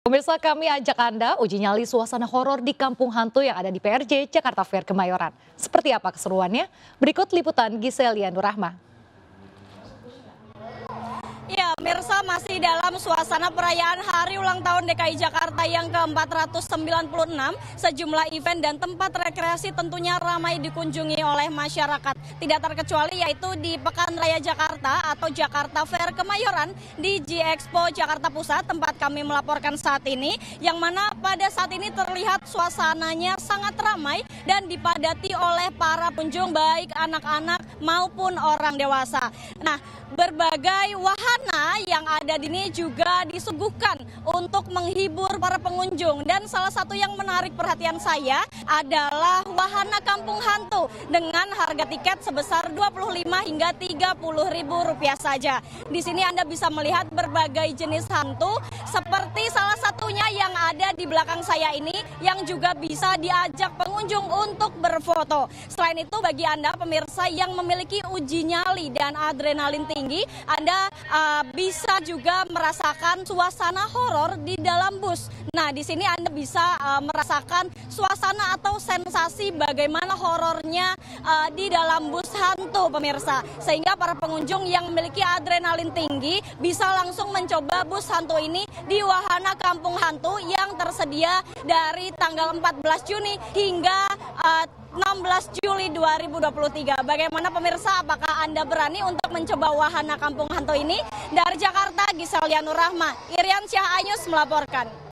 Pemirsa kami ajak Anda uji nyali suasana horor di Kampung Hantu yang ada di PRJ Jakarta Fair Kemayoran. Seperti apa keseruannya? Berikut liputan Giselia Nurahma pemirsa masih dalam suasana perayaan Hari Ulang Tahun DKI Jakarta yang ke-496. Sejumlah event dan tempat rekreasi tentunya ramai dikunjungi oleh masyarakat. Tidak terkecuali yaitu di Pekan Raya Jakarta atau Jakarta Fair Kemayoran di G Expo Jakarta Pusat tempat kami melaporkan saat ini. Yang mana pada saat ini terlihat suasananya sangat ramai dan dipadati oleh para pengunjung baik anak-anak maupun orang dewasa. Nah, berbagai wahana yang ada di sini juga disuguhkan untuk menghibur para pengunjung. Dan salah satu yang menarik perhatian saya adalah wahana kampung hantu dengan harga tiket sebesar 25 hingga 30 ribu rupiah saja. Di sini Anda bisa melihat berbagai jenis hantu seperti salah satunya yang ada di belakang saya ini yang juga bisa diajak pengunjung pengunjung untuk berfoto. Selain itu bagi Anda pemirsa yang memiliki uji nyali dan adrenalin tinggi, Anda uh, bisa juga merasakan suasana horor di dalam bus. Nah, di sini Anda bisa uh, merasakan suasana atau sensasi bagaimana horornya uh, di dalam bus hantu pemirsa. Sehingga para pengunjung yang memiliki adrenalin tinggi bisa langsung mencoba bus hantu ini di wahana kampung hantu yang tersedia dari tanggal 14 Juni hingga uh, eh, 16 Juli 2023. Bagaimana pemirsa, apakah Anda berani untuk mencoba wahana kampung hantu ini? Dari Jakarta, Gisel Yanur Rahma, Irian Syah Ayus melaporkan.